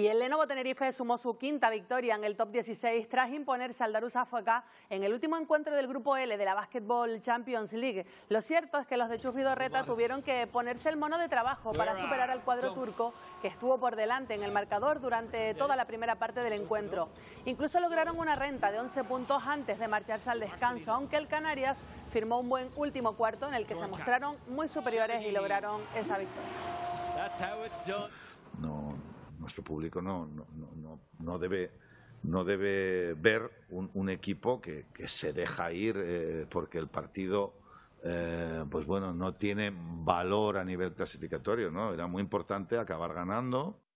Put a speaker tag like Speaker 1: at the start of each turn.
Speaker 1: Y el Lenovo Tenerife sumó su quinta victoria en el top 16 tras imponerse al Darussafaka en el último encuentro del grupo L de la Basketball Champions League. Lo cierto es que los de Chusby Dorreta tuvieron que ponerse el mono de trabajo para superar al cuadro turco que estuvo por delante en el marcador durante toda la primera parte del encuentro. Incluso lograron una renta de 11 puntos antes de marcharse al descanso, aunque el Canarias firmó un buen último cuarto en el que se mostraron muy superiores y lograron esa victoria
Speaker 2: nuestro público no, no, no, no debe no debe ver un, equipo que, se deja ir eh, porque el partido eh, pues bueno no tiene valor a nivel clasificatorio no era muy importante acabar ganando